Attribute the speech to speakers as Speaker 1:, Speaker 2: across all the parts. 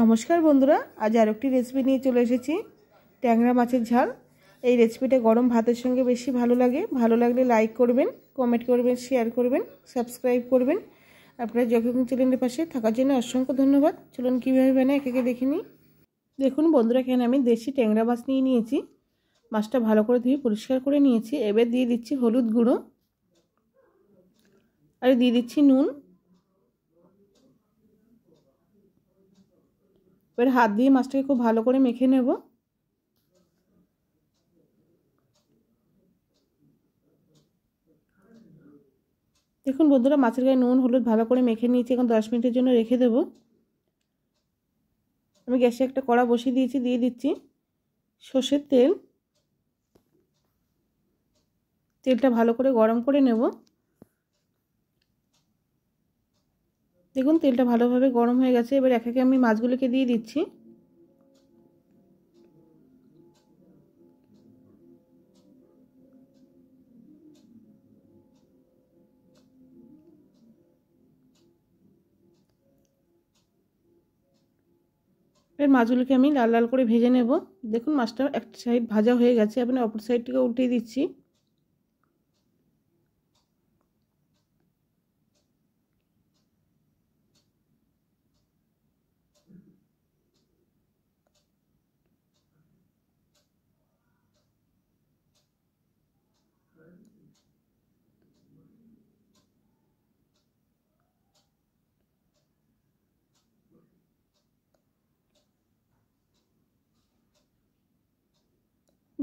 Speaker 1: নমস্কার বন্ধুরা আজ আর একটি রেসিপি নিয়ে চলে এসেছি ট্যাংরা মাছের ঝাল এই রেসিপিটা গরম ভাতের সঙ্গে বেশি ভালো লাগে ভালো লাগলে লাইক করবেন কমেন্ট করবেন শেয়ার করবেন সাবস্ক্রাইব করবেন আপনার যখন চ্যানেলের পাশে থাকার জন্য অসংখ্য ধন্যবাদ চলুন কীভাবে বানায় এক একে দেখে নিই দেখুন বন্ধুরা এখানে আমি দেশি ট্যাংরা মাছ নিয়ে নিয়েছি মাছটা ভালো করে ধুয়ে পরিষ্কার করে নিয়েছি এবার দিয়ে দিচ্ছি হলুদ গুঁড়ো আর দিয়ে দিচ্ছি নুন এবার হাত দিয়ে মাছটাকে খুব ভালো করে মেখে নেব দেখুন বন্ধুরা মাছের গায়ে নুন হলুদ ভালো করে মেখে নিয়েছি এখন দশ মিনিটের জন্য রেখে দেব আমি গ্যাসে একটা কড়া বসিয়ে দিয়েছি দিয়ে দিচ্ছি সর্ষের তেল তেলটা ভালো করে গরম করে নেব দেখুন তেলটা ভালোভাবে গরম হয়ে গেছে এবার এক একে আমি মাছগুলোকে দিয়ে দিচ্ছি এর মাছগুলোকে আমি লাল লাল করে ভেজে নেব দেখুন মাছটা এক সাইড ভাজা হয়ে গেছে আপনি অপর সাইডটিকে উল্টে দিচ্ছি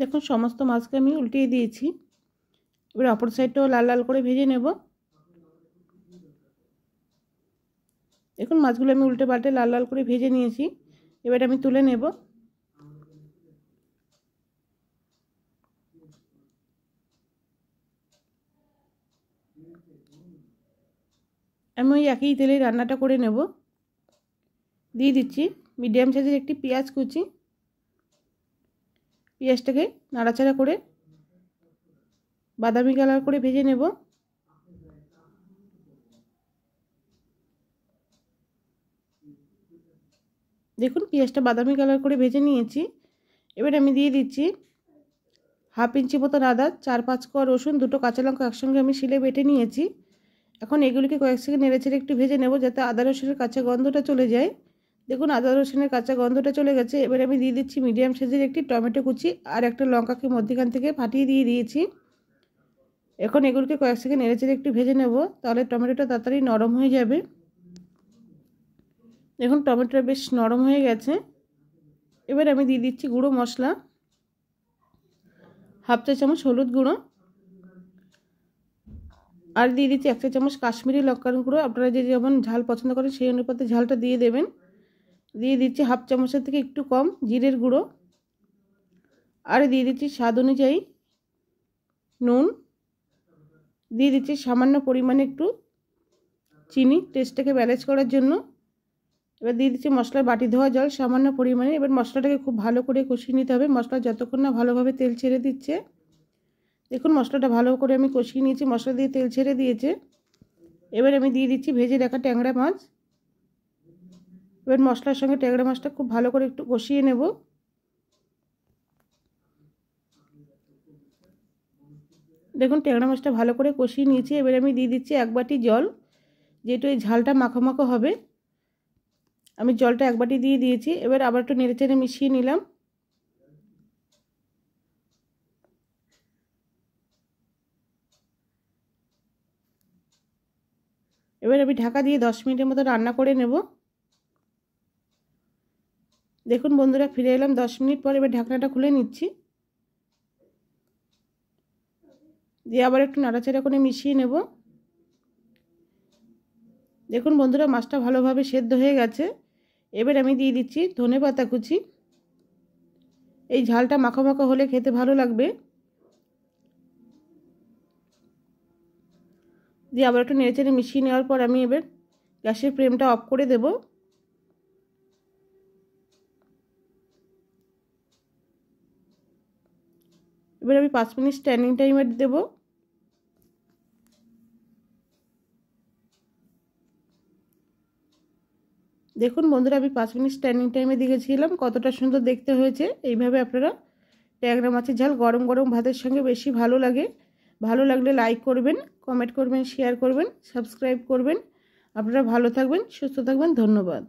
Speaker 1: দেখুন সমস্ত মাছকে আমি উল্টিয়ে দিয়েছি এবার অপর সাইডটাও লাল লাল করে ভেজে নেব এখন মাছগুলো আমি উল্টে পাল্টে লাল লাল করে ভেজে নিয়েছি এবার আমি তুলে নেব আমি ওই একই তেলে রান্নাটা করে নেব দিয়ে দিচ্ছি মিডিয়াম সাইজের একটি পেঁয়াজ কুচি পেঁয়াজটাকে নাড়াচাড়া করে বাদামি কালার করে ভেজে নেব দেখুন পেঁয়াজটা বাদামি কালার করে ভেজে নিয়েছি এবার আমি দিয়ে দিচ্ছি হাফ ইঞ্চি মতন আদা চার পাঁচ কোয়া রসুন দুটো কাঁচা লঙ্কা একসঙ্গে আমি শিলে বেটে নিয়েছি এখন এগুলিকে কয়েক সেকেন্ড ছেড়ে একটু ভেজে নেব যাতে আদা রসুনের কাঁচা গন্ধটা চলে যায় দেখুন আদা রসুনের কাঁচা গন্ধটা চলে গেছে এবার আমি দিয়ে দিচ্ছি মিডিয়াম সাইজের একটি টমেটো কুচি আর একটা লঙ্কাকে মধ্যেখান থেকে ফাটিয়ে দিয়ে দিয়েছি এখন এগুলোকে কয়েক সেকেন্ড চেড়ে একটু ভেজে নেব তাহলে টমেটোটা তাড়াতাড়ি নরম হয়ে যাবে দেখুন টমেটোটা বেশ নরম হয়ে গেছে এবার আমি দিয়ে দিচ্ছি গুঁড়ো মশলা হাফ চা চামচ হলুদ গুঁড়ো আর দিয়ে দিচ্ছি এক চা চামচ কাশ্মীরি লঙ্কার গুঁড়ো আপনারা যে যেমন ঝাল পছন্দ করেন সেই অনুপাতে ঝালটা দিয়ে দেবেন দিয়ে দিচ্ছি হাফ চামচের থেকে একটু কম জিরের গুঁড়ো আর দিয়ে দিচ্ছি স্বাদ অনুযায়ী নুন দিয়ে দিচ্ছি সামান্য পরিমাণে একটু চিনি টেস্টটাকে ব্যালেন্স করার জন্য এবার দিয়ে দিচ্ছি মশলার বাটি ধোয়া জল সামান্য পরিমাণে এবার মশলাটাকে খুব ভালো করে কষিয়ে নিতে হবে মশলা যতক্ষণ না ভালোভাবে তেল ছেড়ে দিচ্ছে দেখুন মশলাটা ভালো করে আমি কষিয়ে নিয়েছি মশলা দিয়ে তেল ছেড়ে দিয়েছে এবার আমি দিয়ে দিচ্ছি ভেজে রাখা ট্যাংরা মাছ এবার মশলার সঙ্গে ট্যাংরা মাছটা খুব ভালো করে একটু কষিয়ে নেব দেখুন ট্যাংরা মাছটা ভালো করে কষিয়ে নিয়েছি এবার আমি দিয়ে দিচ্ছি এক বাটি জল যেহেতু এই ঝালটা মাখো মাখো হবে আমি জলটা এক বাটি দিয়ে দিয়েছি এবার আবার একটু নেড়ে চেড়ে মিশিয়ে নিলাম এবার আমি ঢাকা দিয়ে দশ মিনিটের মতো রান্না করে নেবো দেখুন বন্ধুরা ফিরে এলাম দশ মিনিট পর এবার ঢাকনাটা খুলে নিচ্ছি দিয়ে আবার একটু নাড়াচাড়া করে মিশিয়ে নেব দেখুন বন্ধুরা মাছটা ভালোভাবে সেদ্ধ হয়ে গেছে এবার আমি দিয়ে দিচ্ছি ধনে পাতা কুচি এই ঝালটা মাখো মাখো হলে খেতে ভালো লাগবে দিয়ে আবার একটু নেড়েচেড়ে মিশিয়ে নেওয়ার পর আমি এবার গ্যাসের ফ্লেমটা অফ করে দেবো এবার আমি পাঁচ মিনিট স্ট্যান্ডিং টাইমার দেব দেখুন বন্ধুরা আমি পাঁচ মিনিট স্ট্যান্ডিং টাইমে দেখেছিলাম কতটা সুন্দর দেখতে হয়েছে এইভাবে আপনারা ট্যাংরা মাছের ঝাল গরম গরম ভাতের সঙ্গে বেশি ভালো লাগে ভালো লাগলে লাইক করবেন কমেন্ট করবেন শেয়ার করবেন সাবস্ক্রাইব করবেন আপনারা ভালো থাকবেন সুস্থ থাকবেন ধন্যবাদ